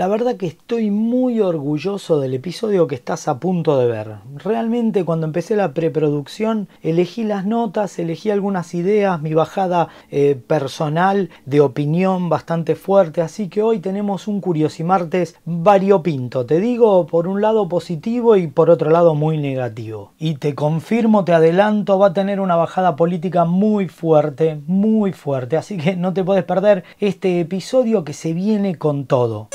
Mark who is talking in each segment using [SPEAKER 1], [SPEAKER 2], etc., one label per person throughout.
[SPEAKER 1] La verdad que estoy muy orgulloso del episodio que estás a punto de ver. Realmente cuando empecé la preproducción elegí las notas, elegí algunas ideas, mi bajada eh, personal de opinión bastante fuerte, así que hoy tenemos un Curiosimartes variopinto. Te digo por un lado positivo y por otro lado muy negativo. Y te confirmo, te adelanto, va a tener una bajada política muy fuerte, muy fuerte, así que no te puedes perder este episodio que se viene con todo.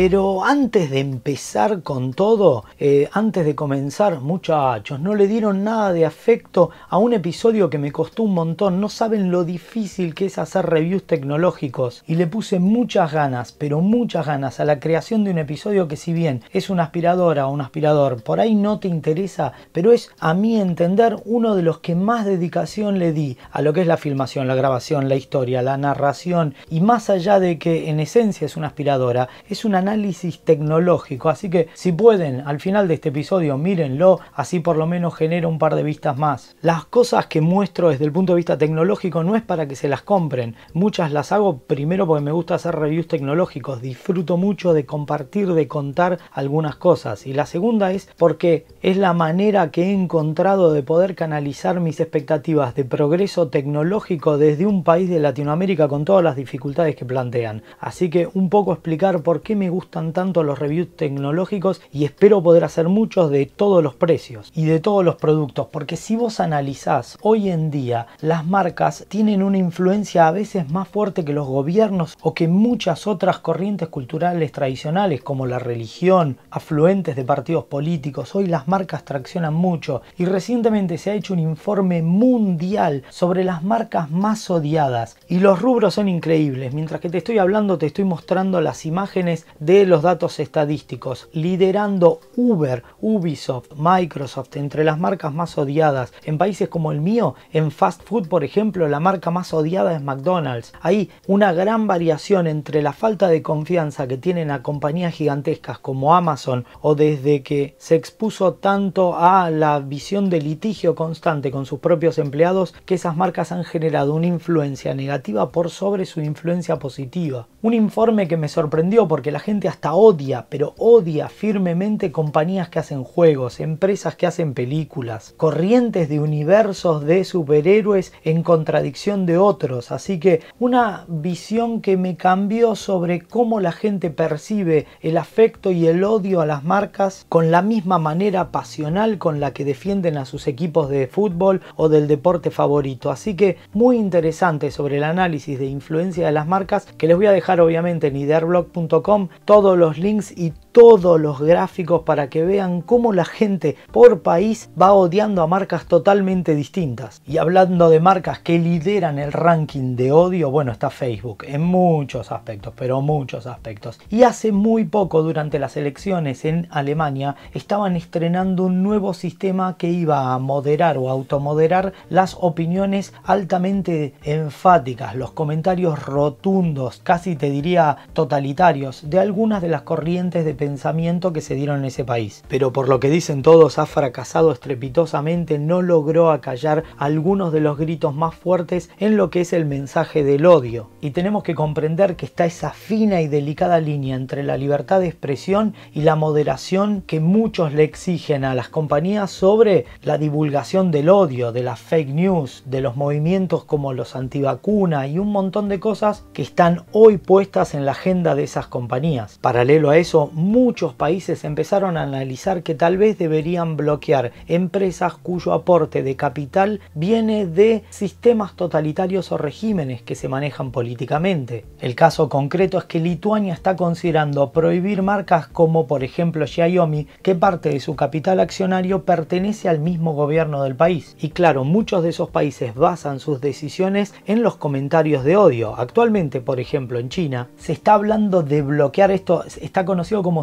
[SPEAKER 1] Pero antes de empezar con todo, eh, antes de comenzar, muchachos, no le dieron nada de afecto a un episodio que me costó un montón. No saben lo difícil que es hacer reviews tecnológicos. Y le puse muchas ganas, pero muchas ganas a la creación de un episodio que si bien es una aspiradora o un aspirador, por ahí no te interesa, pero es a mi entender uno de los que más dedicación le di a lo que es la filmación, la grabación, la historia, la narración. Y más allá de que en esencia es una aspiradora, es una análisis tecnológico. Así que si pueden, al final de este episodio mírenlo, así por lo menos genera un par de vistas más. Las cosas que muestro desde el punto de vista tecnológico no es para que se las compren. Muchas las hago primero porque me gusta hacer reviews tecnológicos, disfruto mucho de compartir, de contar algunas cosas. Y la segunda es porque es la manera que he encontrado de poder canalizar mis expectativas de progreso tecnológico desde un país de Latinoamérica con todas las dificultades que plantean. Así que un poco explicar por qué me gustan tanto los reviews tecnológicos y espero poder hacer muchos de todos los precios y de todos los productos, porque si vos analizás hoy en día, las marcas tienen una influencia a veces más fuerte que los gobiernos o que muchas otras corrientes culturales tradicionales como la religión, afluentes de partidos políticos. Hoy las marcas traccionan mucho y recientemente se ha hecho un informe mundial sobre las marcas más odiadas y los rubros son increíbles. Mientras que te estoy hablando te estoy mostrando las imágenes de los datos estadísticos, liderando Uber, Ubisoft, Microsoft entre las marcas más odiadas. En países como el mío, en fast food, por ejemplo, la marca más odiada es McDonald's. Hay una gran variación entre la falta de confianza que tienen a compañías gigantescas como Amazon o desde que se expuso tanto a la visión de litigio constante con sus propios empleados que esas marcas han generado una influencia negativa por sobre su influencia positiva. Un informe que me sorprendió porque la gente hasta odia, pero odia firmemente compañías que hacen juegos, empresas que hacen películas, corrientes de universos de superhéroes en contradicción de otros. Así que una visión que me cambió sobre cómo la gente percibe el afecto y el odio a las marcas con la misma manera pasional con la que defienden a sus equipos de fútbol o del deporte favorito. Así que muy interesante sobre el análisis de influencia de las marcas que les voy a dejar obviamente en idearblog.com todos los links y todos los gráficos para que vean cómo la gente por país va odiando a marcas totalmente distintas. Y hablando de marcas que lideran el ranking de odio, bueno, está Facebook en muchos aspectos, pero muchos aspectos. Y hace muy poco, durante las elecciones en Alemania, estaban estrenando un nuevo sistema que iba a moderar o automoderar las opiniones altamente enfáticas, los comentarios rotundos, casi te diría totalitarios, de algunas de las corrientes de pensamiento que se dieron en ese país. Pero por lo que dicen todos, ha fracasado estrepitosamente, no logró acallar algunos de los gritos más fuertes en lo que es el mensaje del odio. Y tenemos que comprender que está esa fina y delicada línea entre la libertad de expresión y la moderación que muchos le exigen a las compañías sobre la divulgación del odio, de las fake news, de los movimientos como los antivacuna y un montón de cosas que están hoy puestas en la agenda de esas compañías. Paralelo a eso, muchos países empezaron a analizar que tal vez deberían bloquear empresas cuyo aporte de capital viene de sistemas totalitarios o regímenes que se manejan políticamente. El caso concreto es que Lituania está considerando prohibir marcas como por ejemplo Xiaomi, que parte de su capital accionario pertenece al mismo gobierno del país. Y claro, muchos de esos países basan sus decisiones en los comentarios de odio. Actualmente, por ejemplo, en China se está hablando de bloquear esto, está conocido como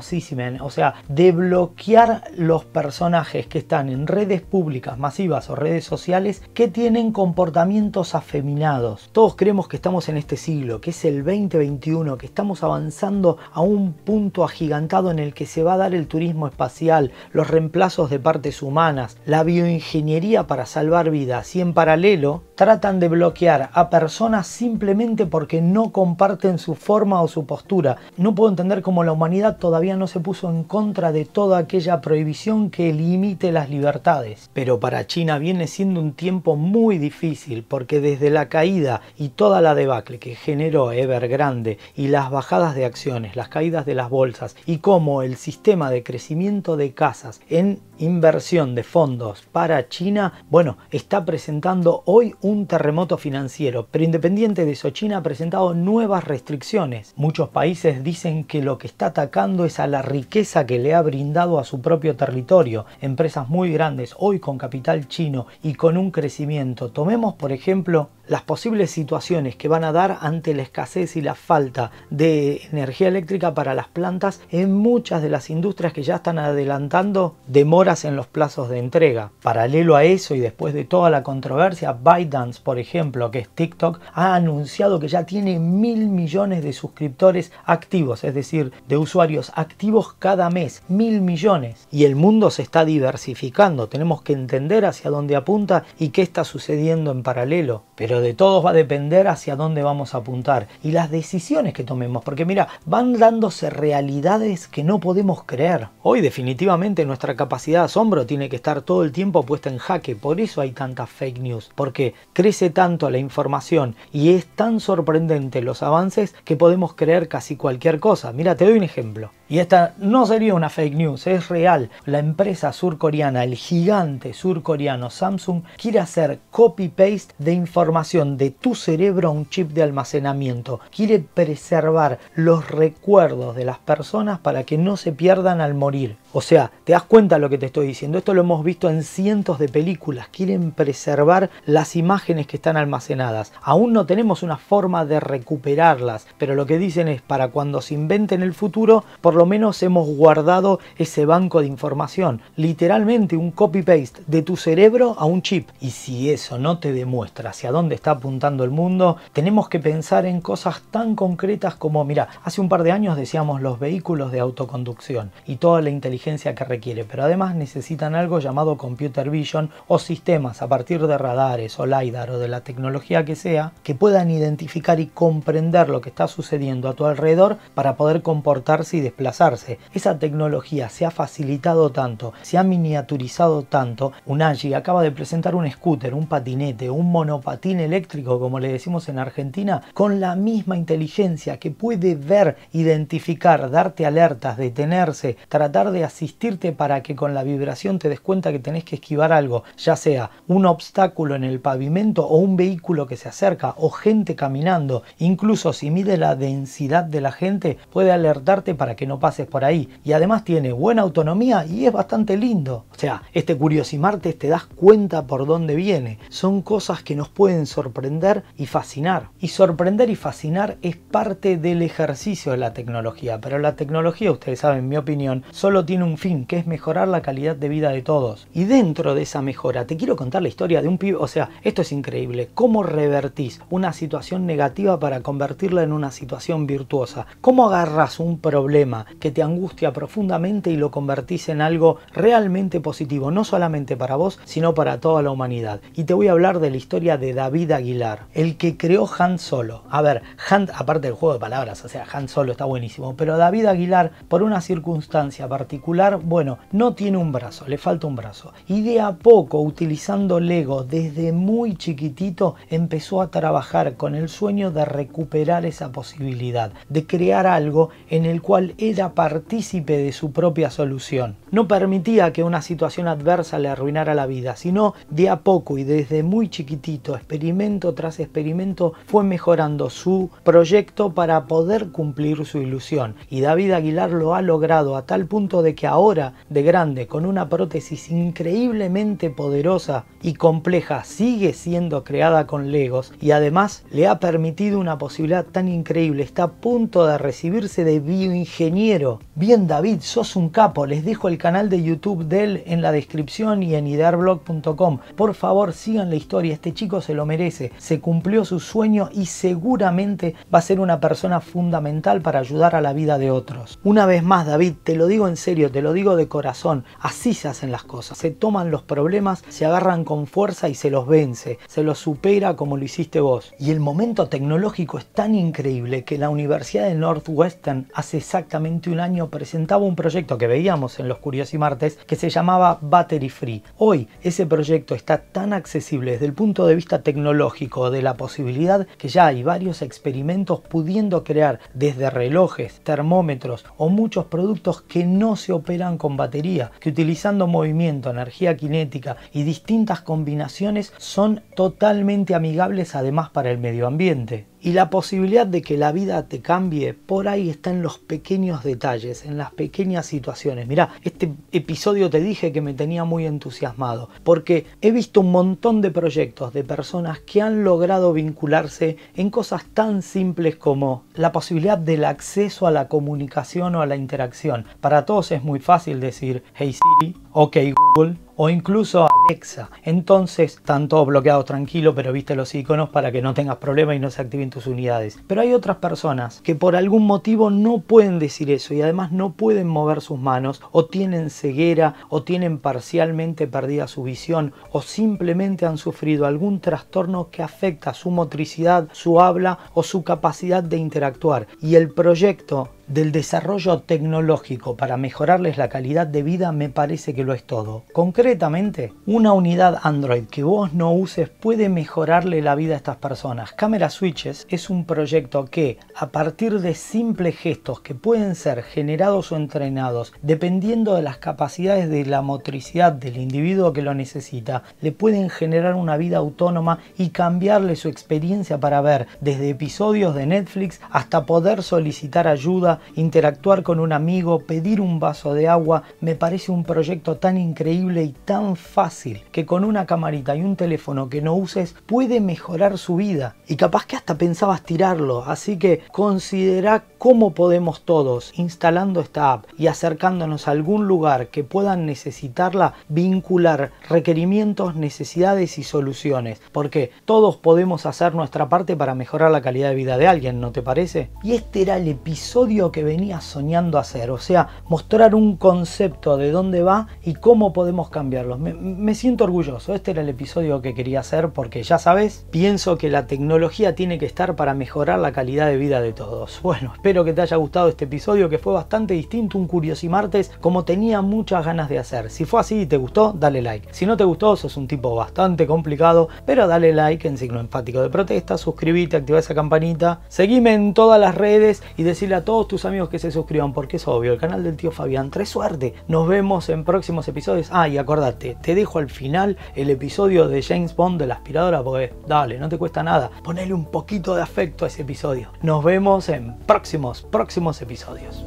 [SPEAKER 1] o sea, de bloquear los personajes que están en redes públicas masivas o redes sociales que tienen comportamientos afeminados. Todos creemos que estamos en este siglo, que es el 2021, que estamos avanzando a un punto agigantado en el que se va a dar el turismo espacial, los reemplazos de partes humanas, la bioingeniería para salvar vidas y en paralelo tratan de bloquear a personas simplemente porque no comparten su forma o su postura. No puedo entender cómo la humanidad todavía no se puso en contra de toda aquella prohibición que limite las libertades. Pero para China viene siendo un tiempo muy difícil porque desde la caída y toda la debacle que generó Evergrande y las bajadas de acciones, las caídas de las bolsas y cómo el sistema de crecimiento de casas en inversión de fondos para China, bueno, está presentando hoy un terremoto financiero, pero independiente de eso, China ha presentado nuevas restricciones. Muchos países dicen que lo que está atacando es a la riqueza que le ha brindado a su propio territorio. Empresas muy grandes, hoy con capital chino y con un crecimiento. Tomemos, por ejemplo, las posibles situaciones que van a dar ante la escasez y la falta de energía eléctrica para las plantas en muchas de las industrias que ya están adelantando demoras en los plazos de entrega. Paralelo a eso y después de toda la controversia, ByteDance, por ejemplo, que es TikTok, ha anunciado que ya tiene mil millones de suscriptores activos, es decir, de usuarios activos cada mes, mil millones. Y el mundo se está diversificando, tenemos que entender hacia dónde apunta y qué está sucediendo en paralelo. Pero de todos va a depender hacia dónde vamos a apuntar y las decisiones que tomemos, porque mira, van dándose realidades que no podemos creer. Hoy definitivamente nuestra capacidad de asombro tiene que estar todo el tiempo puesta en jaque, por eso hay tantas fake news, porque crece tanto la información y es tan sorprendente los avances que podemos creer casi cualquier cosa. Mira, te doy un ejemplo. Y esta no sería una fake news, es real. La empresa surcoreana, el gigante surcoreano Samsung, quiere hacer copy-paste de información de tu cerebro a un chip de almacenamiento. Quiere preservar los recuerdos de las personas para que no se pierdan al morir. O sea, te das cuenta de lo que te estoy diciendo. Esto lo hemos visto en cientos de películas. Quieren preservar las imágenes que están almacenadas. Aún no tenemos una forma de recuperarlas, pero lo que dicen es para cuando se inventen el futuro, por lo menos hemos guardado ese banco de información. Literalmente un copy-paste de tu cerebro a un chip. Y si eso no te demuestra hacia dónde está apuntando el mundo. Tenemos que pensar en cosas tan concretas como, mira, hace un par de años decíamos los vehículos de autoconducción y toda la inteligencia que requiere, pero además necesitan algo llamado computer vision o sistemas a partir de radares o LiDAR o de la tecnología que sea que puedan identificar y comprender lo que está sucediendo a tu alrededor para poder comportarse y desplazarse. Esa tecnología se ha facilitado tanto, se ha miniaturizado tanto. un Unagi acaba de presentar un scooter, un patinete, un monopatín eléctrico, como le decimos en Argentina, con la misma inteligencia que puede ver, identificar, darte alertas, detenerse, tratar de asistirte para que con la vibración te des cuenta que tenés que esquivar algo, ya sea un obstáculo en el pavimento o un vehículo que se acerca o gente caminando, incluso si mide la densidad de la gente, puede alertarte para que no pases por ahí. Y además tiene buena autonomía y es bastante lindo. O sea, este Curiosimarte te das cuenta por dónde viene. Son cosas que nos pueden sorprender y fascinar. Y sorprender y fascinar es parte del ejercicio de la tecnología, pero la tecnología, ustedes saben, en mi opinión, solo tiene un fin, que es mejorar la calidad de vida de todos. Y dentro de esa mejora, te quiero contar la historia de un pibe, o sea, esto es increíble, cómo revertís una situación negativa para convertirla en una situación virtuosa, cómo agarras un problema que te angustia profundamente y lo convertís en algo realmente positivo, no solamente para vos, sino para toda la humanidad. Y te voy a hablar de la historia de David Aguilar, el que creó Han Solo. A ver, Han, aparte del juego de palabras, o sea, Han Solo está buenísimo, pero David Aguilar, por una circunstancia particular, bueno, no tiene un brazo, le falta un brazo. Y de a poco, utilizando Lego desde muy chiquitito, empezó a trabajar con el sueño de recuperar esa posibilidad, de crear algo en el cual era partícipe de su propia solución. No permitía que una situación adversa le arruinara la vida, sino de a poco y desde muy chiquitito experimentó experimento tras experimento fue mejorando su proyecto para poder cumplir su ilusión. Y David Aguilar lo ha logrado a tal punto de que ahora, de grande, con una prótesis increíblemente poderosa, y compleja sigue siendo creada con Legos y además le ha permitido una posibilidad tan increíble. Está a punto de recibirse de bioingeniero. Bien David, sos un capo. Les dejo el canal de YouTube de él en la descripción y en idearblog.com. Por favor, sigan la historia. Este chico se lo merece. Se cumplió su sueño y seguramente va a ser una persona fundamental para ayudar a la vida de otros. Una vez más, David, te lo digo en serio, te lo digo de corazón. Así se hacen las cosas. Se toman los problemas, se agarran con fuerza y se los vence, se los supera como lo hiciste vos. Y el momento tecnológico es tan increíble que la Universidad de Northwestern hace exactamente un año presentaba un proyecto que veíamos en los Curios y Martes que se llamaba Battery Free. Hoy ese proyecto está tan accesible desde el punto de vista tecnológico de la posibilidad que ya hay varios experimentos pudiendo crear desde relojes, termómetros o muchos productos que no se operan con batería, que utilizando movimiento, energía cinética y distintas combinaciones son totalmente amigables además para el medio ambiente. Y la posibilidad de que la vida te cambie por ahí está en los pequeños detalles, en las pequeñas situaciones. Mirá, este episodio te dije que me tenía muy entusiasmado, porque he visto un montón de proyectos de personas que han logrado vincularse en cosas tan simples como la posibilidad del acceso a la comunicación o a la interacción. Para todos es muy fácil decir, hey Siri, ok Google, o incluso Alexa. Entonces están todos bloqueados tranquilos, pero viste los iconos para que no tengas problemas y no se activen tus unidades. Pero hay otras personas que por algún motivo no pueden decir eso y además no pueden mover sus manos o tienen ceguera o tienen parcialmente perdida su visión o simplemente han sufrido algún trastorno que afecta su motricidad, su habla o su capacidad de interactuar. Y el proyecto del desarrollo tecnológico para mejorarles la calidad de vida me parece que lo es todo. Concretamente, una unidad Android que vos no uses puede mejorarle la vida a estas personas. Camera Switches es un proyecto que, a partir de simples gestos que pueden ser generados o entrenados dependiendo de las capacidades de la motricidad del individuo que lo necesita, le pueden generar una vida autónoma y cambiarle su experiencia para ver desde episodios de Netflix hasta poder solicitar ayuda interactuar con un amigo, pedir un vaso de agua, me parece un proyecto tan increíble y tan fácil que con una camarita y un teléfono que no uses puede mejorar su vida. Y capaz que hasta pensabas tirarlo, así que considera cómo podemos todos, instalando esta app y acercándonos a algún lugar que puedan necesitarla, vincular requerimientos, necesidades y soluciones. Porque todos podemos hacer nuestra parte para mejorar la calidad de vida de alguien, ¿no te parece? Y este era el episodio que venía soñando hacer, o sea, mostrar un concepto de dónde va y cómo podemos cambiarlo. Me, siento orgulloso, este era el episodio que quería hacer porque ya sabes, pienso que la tecnología tiene que estar para mejorar la calidad de vida de todos. Bueno, espero que te haya gustado este episodio que fue bastante distinto, un Martes como tenía muchas ganas de hacer. Si fue así y te gustó, dale like. Si no te gustó, sos un tipo bastante complicado, pero dale like en signo enfático de protesta, suscríbete, activa esa campanita, seguime en todas las redes y decirle a todos tus amigos que se suscriban, porque es obvio, el canal del tío Fabián, tres suerte. Nos vemos en próximos episodios. Ah, y acordate, te dejo al final el episodio de James Bond de la aspiradora, porque dale, no te cuesta nada. Ponle un poquito de afecto a ese episodio. Nos vemos en próximos, próximos episodios.